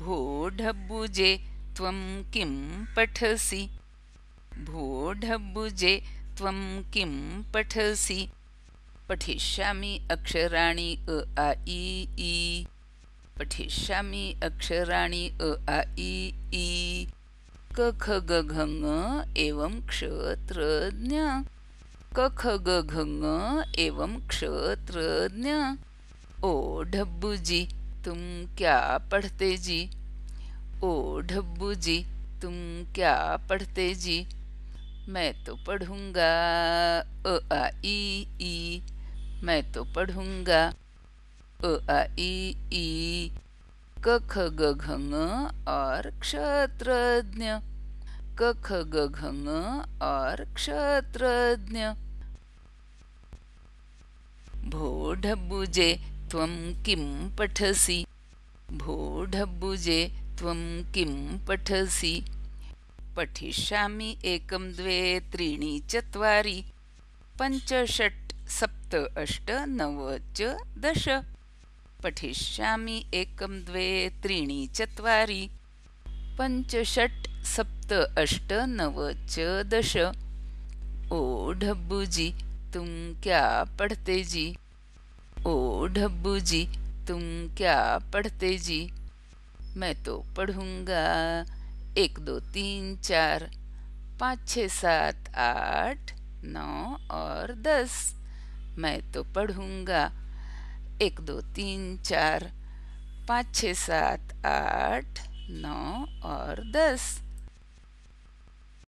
भोढब्बुजे त्वं किं पठसि भोढब्बुजे त्वं किं पठसि पठिष्यामि अक्षराणि अ आ इ पठिष्यामि अक्षराणि अ आ इ ई कखग एवं क्षत्रज्ञ कखगघ एवं क्षत्रज्ञ ओढब्बुजि तुम क्या पढ़ते जी ओ ढब्बू जी तुम क्या पढ़ते जी मैं तो पढ़ूंगा अ आ ई ई मैं तो पढ़ूंगा अ आ ई ई क ख ग घ और क्षत्रज्ञ क ख ग घ और क्षत्रज्ञ भो ढब्बू जे त्वं किं पठसि भूढब्बुजे त्वं किं पठसि पठिष्यामि एकं द्वे त्रीणि चत्वारि पञ्च षट् सप्त अष्ट नव च दश पठिष्यामि एकं द्वे त्रीणि चत्वारि पञ्च षट् सप्त अष्ट नव च दश ओ तुम क्या पढ़ते जी ओ ढब्बू जी तुम क्या पढ़ते जी मैं तो पढ़ूंगा एक दो तीन चार पाँच छ सात आठ नौ और दस मैं तो पढ़ूंगा एक दो तीन चार पाँच छः सात आठ नौ और दस